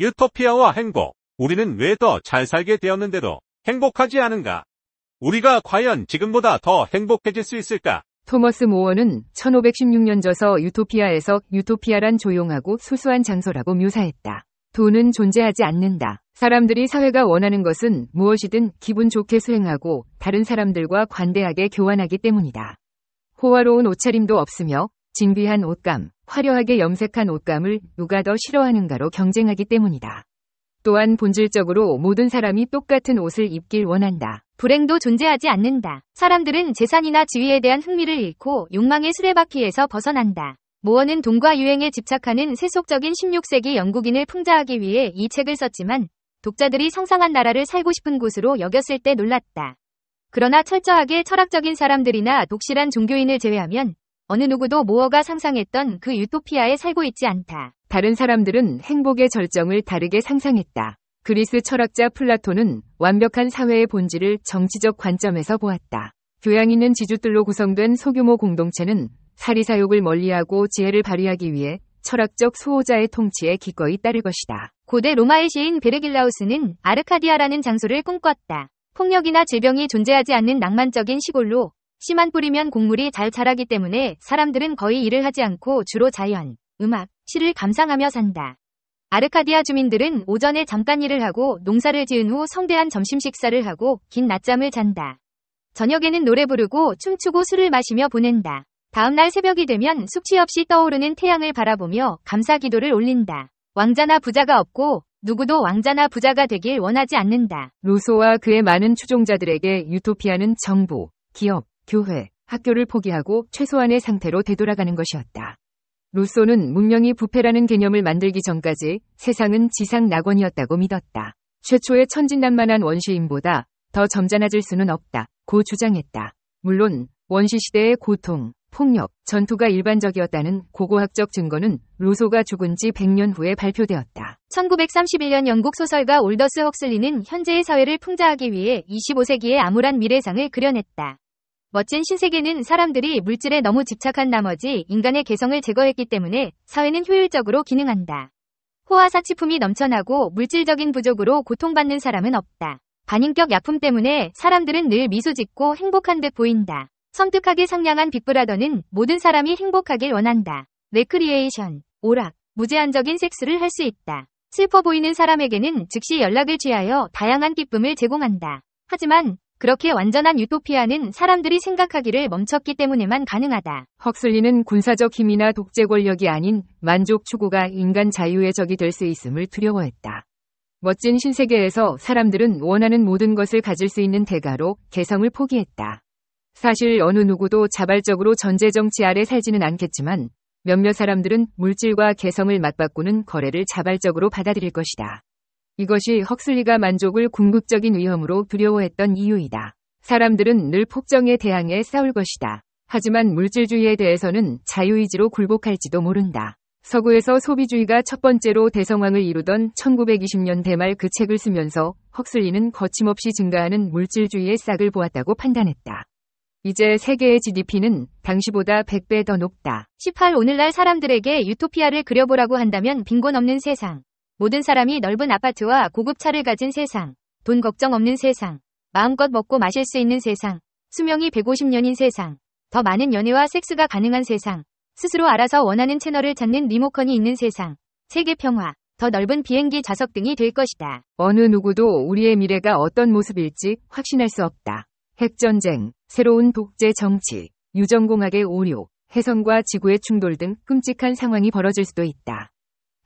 유토피아와 행복. 우리는 왜 더 잘 살게 되었는데도 행복하지 않은가? 우리가 과연 지금보다 더 행복해질 수 있을까? 토머스 모어는 1516년 저서 유토피아에서 유토피아란 조용하고 수수한 장소라고 묘사했다. 돈은 존재하지 않는다. 사람들이 사회가 원하는 것은 무엇이든 기분 좋게 수행하고 다른 사람들과 관대하게 교환하기 때문이다. 호화로운 옷차림도 없으며 진귀한 옷감, 화려하게 염색한 옷감을 누가 더 싫어하는가로 경쟁하기 때문이다. 또한 본질적으로 모든 사람이 똑같은 옷을 입길 원한다. 불행도 존재하지 않는다. 사람들은 재산이나 지위에 대한 흥미를 잃고 욕망의 수레바퀴에서 벗어난다. 모어는 동과 유행에 집착하는 세속적인 16세기 영국인을 풍자하기 위해 이 책을 썼지만 독자들이 상상한 나라를 살고 싶은 곳으로 여겼을 때 놀랐다. 그러나 철저하게 철학적인 사람들이나 독실한 종교인을 제외하면 어느 누구도 모어가 상상했던 그 유토피아에 살고 있지 않다. 다른 사람들은 행복의 절정을 다르게 상상했다. 그리스 철학자 플라톤은 완벽한 사회의 본질을 정치적 관점에서 보았다. 교양 있는 지주들로 구성된 소규모 공동체는 사리사욕을 멀리하고 지혜를 발휘하기 위해 철학적 수호자의 통치에 기꺼이 따를 것이다. 고대 로마의 시인 베르길라우스는 아르카디아라는 장소를 꿈꿨다. 폭력이나 질병이 존재하지 않는 낭만적인 시골로 씨만 뿌리면 곡물이 잘 자라기 때문에 사람들은 거의 일을 하지 않고 주로 자연, 음악, 시를 감상하며 산다. 아르카디아 주민들은 오전에 잠깐 일을 하고 농사를 지은 후 성대한 점심 식사를 하고 긴 낮잠을 잔다. 저녁에는 노래 부르고 춤추고 술을 마시며 보낸다. 다음날 새벽이 되면 숙취 없이 떠오르는 태양을 바라보며 감사 기도를 올린다. 왕자나 부자가 없고 누구도 왕자나 부자가 되길 원하지 않는다. 로소와 그의 많은 추종자들에게 유토피아는 정부, 기업, 교회, 학교를 포기하고 최소한의 상태로 되돌아가는 것이었다. 루소는 문명이 부패라는 개념을 만들기 전까지 세상은 지상 낙원이었다고 믿었다. 최초의 천진난만한 원시인보다 더 점잖아질 수는 없다. 고 주장했다. 물론 원시 시대의 고통, 폭력, 전투가 일반적이었다는 고고학적 증거는 루소가 죽은 지 100년 후에 발표되었다. 1931년 영국 소설가 올더스 헉슬리는 현재의 사회를 풍자하기 위해 25세기의 암울한 미래상을 그려냈다. 멋진 신세계는 사람들이 물질에 너무 집착한 나머지 인간의 개성을 제거했기 때문에 사회는 효율적으로 기능한다. 호화 사치품이 넘쳐나고 물질적인 부족으로 고통받는 사람은 없다. 반인격 약품 때문에 사람들은 늘 미소 짓고 행복한 듯 보인다. 섬뜩하게 상냥한 빅브라더는 모든 사람이 행복하길 원한다. 레크리에이션, 오락, 무제한적인 섹스를 할 수 있다. 슬퍼 보이는 사람에게는 즉시 연락을 취하여 다양한 기쁨을 제공한다. 하지만 그렇게 완전한 유토피아는 사람들이 생각하기를 멈췄기 때문에만 가능하다. 헉슬리는 군사적 힘이나 독재 권력이 아닌 만족 추구가 인간 자유의 적이 될 수 있음을 두려워했다. 멋진 신세계에서 사람들은 원하는 모든 것을 가질 수 있는 대가로 개성을 포기했다. 사실 어느 누구도 자발적으로 전제 정치 아래 살지는 않겠지만 몇몇 사람들은 물질과 개성을 맞바꾸는 거래를 자발적으로 받아들일 것이다. 이것이 헉슬리가 만족을 궁극적인 위험으로 두려워했던 이유이다. 사람들은 늘 폭정에 대항해 싸울 것이다. 하지만 물질주의에 대해서는 자유의지로 굴복할지도 모른다. 서구에서 소비주의가 첫 번째로 대성황을 이루던 1920년대 말그 책을 쓰면서 헉슬리는 거침없이 증가하는 물질주의의 싹을 보았다고 판단했다. 이제 세계의 GDP는 당시보다 100배 더 높다. 18 오늘날 사람들에게 유토피아를 그려보라고 한다면 빈곤 없는 세상. 모든 사람이 넓은 아파트와 고급 차를 가진 세상, 돈 걱정 없는 세상, 마음껏 먹고 마실 수 있는 세상, 수명이 150년인 세상, 더 많은 연애와 섹스가 가능한 세상, 스스로 알아서 원하는 채널을 찾는 리모컨이 있는 세상, 세계 평화, 더 넓은 비행기 좌석 등이 될 것이다. 어느 누구도 우리의 미래가 어떤 모습일지 확신할 수 없다. 핵전쟁, 새로운 독재 정치, 유전공학의 오류, 해성과 지구의 충돌 등 끔찍한 상황이 벌어질 수도 있다.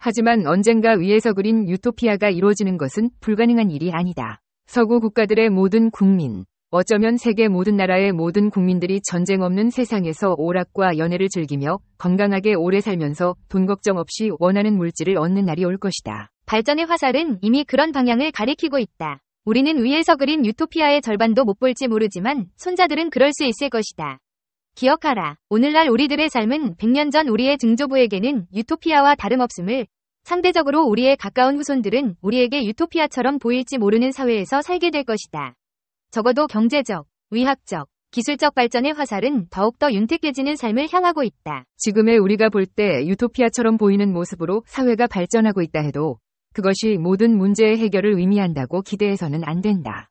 하지만 언젠가 위에서 그린 유토피아가 이루어지는 것은 불가능한 일이 아니다. 서구 국가들의 모든 국민, 어쩌면 세계 모든 나라의 모든 국민들이 전쟁 없는 세상에서 오락과 연애를 즐기며 건강하게 오래 살면서 돈 걱정 없이 원하는 물질을 얻는 날이 올 것이다. 발전의 화살은 이미 그런 방향을 가리키고 있다. 우리는 위에서 그린 유토피아의 절반도 못 볼지 모르지만 손자들은 그럴 수 있을 것이다. 기억하라. 오늘날 우리들의 삶은 100년 전 우리의 증조부에게는 유토피아와 다름없음을 상대적으로 우리의 가까운 후손들은 우리에게 유토피아처럼 보일지 모르는 사회에서 살게 될 것이다. 적어도 경제적, 의학적, 기술적 발전의 화살은 더욱더 윤택해지는 삶을 향하고 있다. 지금의 우리가 볼 때 유토피아처럼 보이는 모습으로 사회가 발전하고 있다 해도 그것이 모든 문제의 해결을 의미한다고 기대해서는 안 된다.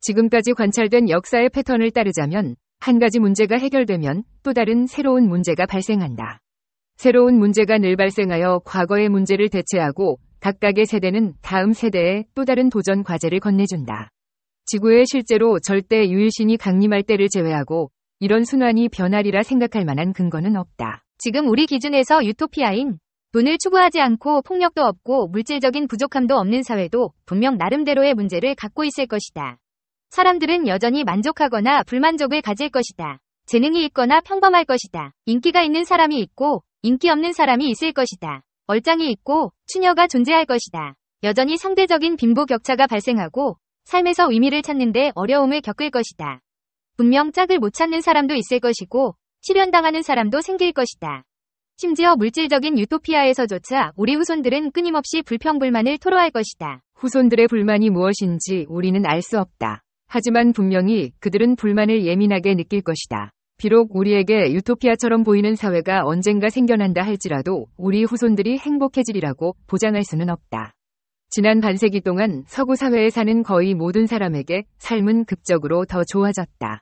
지금까지 관찰된 역사의 패턴을 따르자면 한 가지 문제가 해결되면 또 다른 새로운 문제가 발생한다. 새로운 문제가 늘 발생하여 과거의 문제를 대체하고 각각의 세대는 다음 세대에 또 다른 도전 과제를 건네준다. 지구에 실제로 절대 유일신이 강림할 때를 제외하고 이런 순환이 변화리라 생각할 만한 근거는 없다. 지금 우리 기준에서 유토피아인 돈을 추구하지 않고 폭력도 없고 물질적인 부족함도 없는 사회도 분명 나름대로의 문제를 갖고 있을 것이다. 사람들은 여전히 만족하거나 불만족을 가질 것이다. 재능이 있거나 평범할 것이다. 인기가 있는 사람이 있고 인기 없는 사람이 있을 것이다. 얼짱이 있고 추녀가 존재할 것이다. 여전히 상대적인 빈부 격차가 발생하고 삶에서 의미를 찾는데 어려움을 겪을 것이다. 분명 짝을 못 찾는 사람도 있을 것이고 실현당하는 사람도 생길 것이다. 심지어 물질적인 유토피아에서조차 우리 후손들은 끊임없이 불평불만을 토로할 것이다. 후손들의 불만이 무엇인지 우리는 알 수 없다. 하지만 분명히 그들은 불만을 예민하게 느낄 것이다. 비록 우리에게 유토피아처럼 보이는 사회가 언젠가 생겨난다 할지라도 우리 후손들이 행복해지리라고 보장할 수는 없다. 지난 반세기 동안 서구 사회에 사는 거의 모든 사람에게 삶은 극적으로 더 좋아졌다.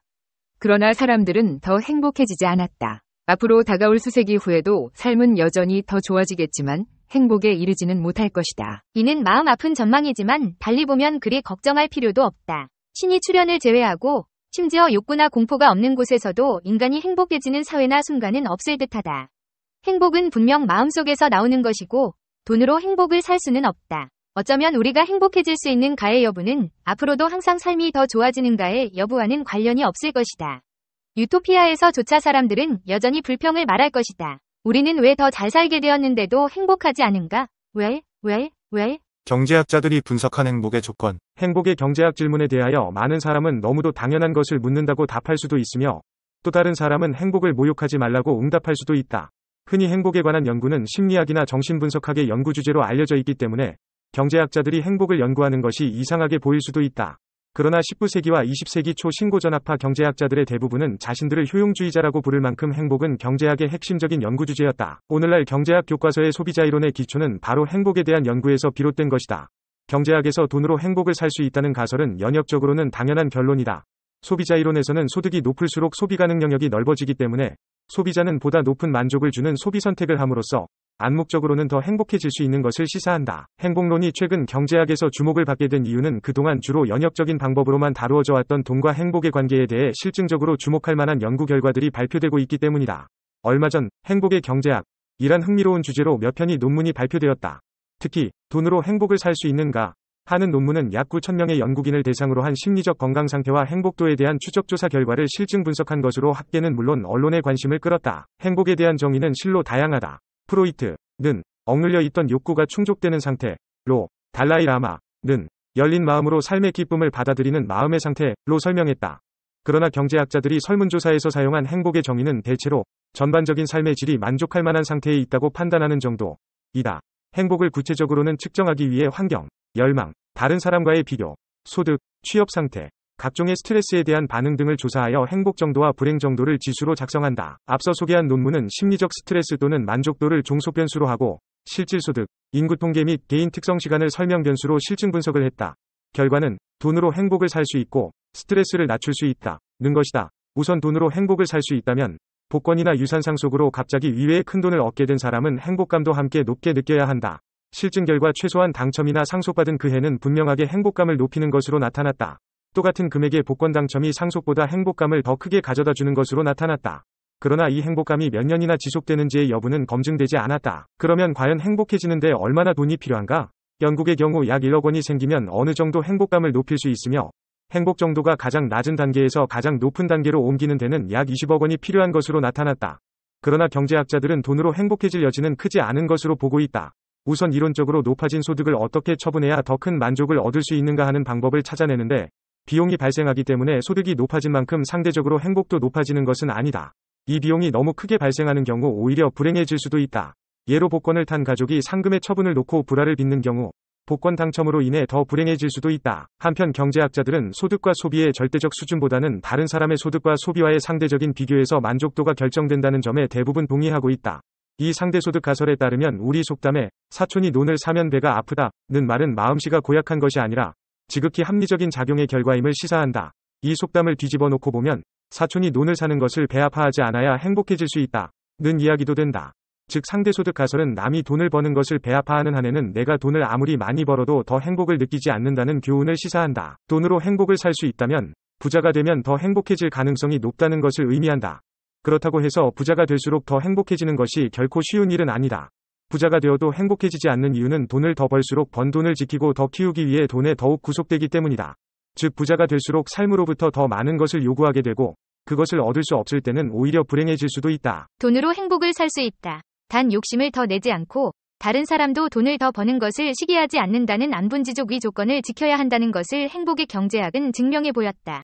그러나 사람들은 더 행복해지지 않았다. 앞으로 다가올 수세기 후에도 삶은 여전히 더 좋아지겠지만 행복에 이르지는 못할 것이다. 이는 마음 아픈 전망이지만 달리 보면 그리 걱정할 필요도 없다. 신이 출현을 제외하고 심지어 욕구나 공포가 없는 곳에서도 인간이 행복해지는 사회나 순간은 없을 듯하다. 행복은 분명 마음속에서 나오는 것이고 돈으로 행복을 살 수는 없다. 어쩌면 우리가 행복해질 수 있는 가의 여부는 앞으로도 항상 삶이 더 좋아지는가의 여부와는 관련이 없을 것이다. 유토피아에서조차 사람들은 여전히 불평을 말할 것이다. 우리는 왜 더 잘 살게 되었는데도 행복하지 않은가? 왜, 왜, 왜, 경제학자들이 분석한 행복의 조건 행복의 경제학 질문에 대하여 많은 사람은 너무도 당연한 것을 묻는다고 답할 수도 있으며 또 다른 사람은 행복을 모욕하지 말라고 응답할 수도 있다. 흔히 행복에 관한 연구는 심리학이나 정신분석학의 연구 주제로 알려져 있기 때문에 경제학자들이 행복을 연구하는 것이 이상하게 보일 수도 있다. 그러나 19세기와 20세기 초 신고전학파 경제학자들의 대부분은 자신들을 효용주의자라고 부를 만큼 행복은 경제학의 핵심적인 연구 주제였다. 오늘날 경제학 교과서의 소비자 이론의 기초는 바로 행복에 대한 연구에서 비롯된 것이다. 경제학에서 돈으로 행복을 살 수 있다는 가설은 연역적으로는 당연한 결론이다. 소비자 이론에서는 소득이 높을수록 소비 가능 영역이 넓어지기 때문에 소비자는 보다 높은 만족을 주는 소비 선택을 함으로써 안목적으로는 더 행복해질 수 있는 것을 시사한다. 행복론이 최근 경제학에서 주목을 받게 된 이유는 그동안 주로 연역적인 방법으로만 다루어져 왔던 돈과 행복의 관계에 대해 실증적으로 주목할 만한 연구 결과들이 발표되고 있기 때문이다. 얼마 전 행복의 경제학 이란 흥미로운 주제로 몇 편이 논문이 발표되었다. 특히 돈으로 행복을 살 수 있는가 하는 논문은 약 9천명의 연구인을 대상으로 한 심리적 건강 상태와 행복도에 대한 추적조사 결과를 실증 분석한 것으로 학계는 물론 언론의 관심을 끌었다. 행복에 대한 정의는 실로 다양하다. 프로이트는 억눌려 있던 욕구가 충족되는 상태로 달라이라마는 열린 마음으로 삶의 기쁨을 받아들이는 마음의 상태로 설명했다. 그러나 경제학자들이 설문조사에서 사용한 행복의 정의는 대체로 전반적인 삶의 질이 만족할 만한 상태에 있다고 판단하는 정도이다. 행복을 구체적으로는 측정하기 위해 환경, 열망, 다른 사람과의 비교, 소득, 취업 상태, 각종의 스트레스에 대한 반응 등을 조사하여 행복 정도와 불행 정도를 지수로 작성한다. 앞서 소개한 논문은 심리적 스트레스 또는 만족도를 종속 변수로 하고 실질 소득, 인구 통계 및 개인 특성 시간을 설명 변수로 실증 분석을 했다. 결과는 돈으로 행복을 살 수 있고 스트레스를 낮출 수 있다. 는 것이다. 우선 돈으로 행복을 살 수 있다면 복권이나 유산 상속으로 갑자기 위외의 큰 돈을 얻게 된 사람은 행복감도 함께 높게 느껴야 한다. 실증 결과 최소한 당첨이나 상속받은 그 해는 분명하게 행복감을 높이는 것으로 나타났다. 로또 같은 금액의 복권 당첨이 상속보다 행복감을 더 크게 가져다 주는 것으로 나타났다. 그러나 이 행복감이 몇 년이나 지속되는지의 여부는 검증되지 않았다. 그러면 과연 행복해지는데 얼마나 돈이 필요한가? 영국의 경우 약 1억 원이 생기면 어느 정도 행복감을 높일 수 있으며 행복 정도가 가장 낮은 단계에서 가장 높은 단계로 옮기는 데는 약 20억 원이 필요한 것으로 나타났다. 그러나 경제학자들은 돈으로 행복해질 여지는 크지 않은 것으로 보고 있다. 우선 이론적으로 높아진 소득을 어떻게 처분해야 더 큰 만족을 얻을 수 있는가 하는 방법을 찾아내는데 비용이 발생하기 때문에 소득이 높아진 만큼 상대적으로 행복도 높아지는 것은 아니다. 이 비용이 너무 크게 발생하는 경우 오히려 불행해질 수도 있다. 예로 복권을 탄 가족이 상금의 처분을 놓고 불화를 빚는 경우 복권 당첨으로 인해 더 불행해질 수도 있다. 한편 경제학자들은 소득과 소비의 절대적 수준보다는 다른 사람의 소득과 소비와의 상대적인 비교에서 만족도가 결정된다는 점에 대부분 동의하고 있다. 이 상대소득 가설에 따르면 우리 속담에 사촌이 논을 사면 배가 아프다는 말은 마음씨가 고약한 것이 아니라 지극히 합리적인 작용의 결과임을 시사한다. 이 속담을 뒤집어 놓고 보면 사촌이 논을 사는 것을 배아파하지 않아야 행복해질 수 있다. 는 이야기도 된다. 즉 상대소득 가설은 남이 돈을 버는 것을 배아파하는 한에는 내가 돈을 아무리 많이 벌어도 더 행복을 느끼지 않는다는 교훈을 시사한다. 돈으로 행복을 살 수 있다면 부자가 되면 더 행복해질 가능성이 높다는 것을 의미한다. 그렇다고 해서 부자가 될수록 더 행복해지는 것이 결코 쉬운 일은 아니다. 부자가 되어도 행복해지지 않는 이유는 돈을 더 벌수록 번 돈을 지키고 더 키우기 위해 돈에 더욱 구속되기 때문이다. 즉 부자가 될수록 삶으로부터 더 많은 것을 요구하게 되고 그것을 얻을 수 없을 때는 오히려 불행해질 수도 있다. 돈으로 행복을 살 수 있다. 단 욕심을 더 내지 않고 다른 사람도 돈을 더 버는 것을 시기하지 않는다는 안분지족 의 조건을 지켜야 한다는 것을 행복의 경제학은 증명해 보였다.